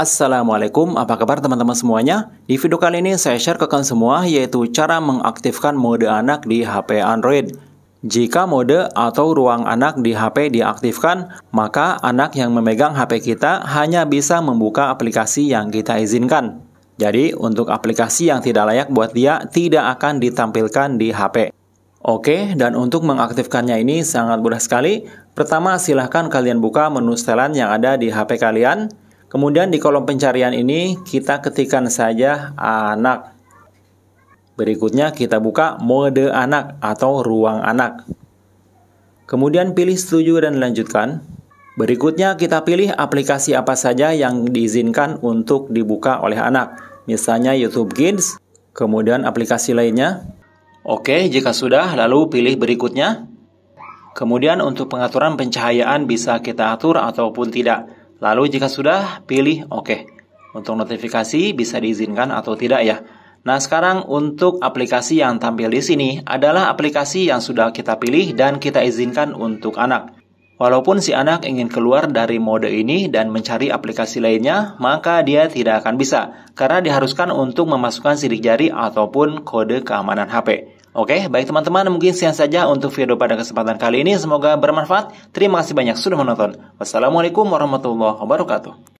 Assalamualaikum, apa kabar teman-teman semuanya? Di video kali ini saya share ke kalian semua yaitu cara mengaktifkan mode anak di HP Android. Jika mode atau ruang anak di HP diaktifkan, maka anak yang memegang HP kita hanya bisa membuka aplikasi yang kita izinkan. Jadi, untuk aplikasi yang tidak layak buat dia tidak akan ditampilkan di HP. Oke, dan untuk mengaktifkannya ini sangat mudah sekali. Pertama, silahkan kalian buka menu setelan yang ada di HP kalian. Kemudian di kolom pencarian ini kita ketikkan saja anak. Berikutnya kita buka mode anak atau ruang anak. Kemudian pilih setuju dan lanjutkan. Berikutnya kita pilih aplikasi apa saja yang diizinkan untuk dibuka oleh anak. Misalnya YouTube Kids, kemudian aplikasi lainnya. Oke, jika sudah lalu pilih berikutnya. Kemudian untuk pengaturan pencahayaan bisa kita atur ataupun tidak. Lalu jika sudah, pilih oke. Untuk notifikasi bisa diizinkan atau tidak ya. Nah, sekarang untuk aplikasi yang tampil di sini adalah aplikasi yang sudah kita pilih dan kita izinkan untuk anak. Walaupun si anak ingin keluar dari mode ini dan mencari aplikasi lainnya, maka dia tidak akan bisa karena diharuskan untuk memasukkan sidik jari ataupun kode keamanan HP. Oke, baik teman-teman, mungkin sekian saja untuk video pada kesempatan kali ini. Semoga bermanfaat. Terima kasih banyak sudah menonton. Wassalamualaikum warahmatullahi wabarakatuh.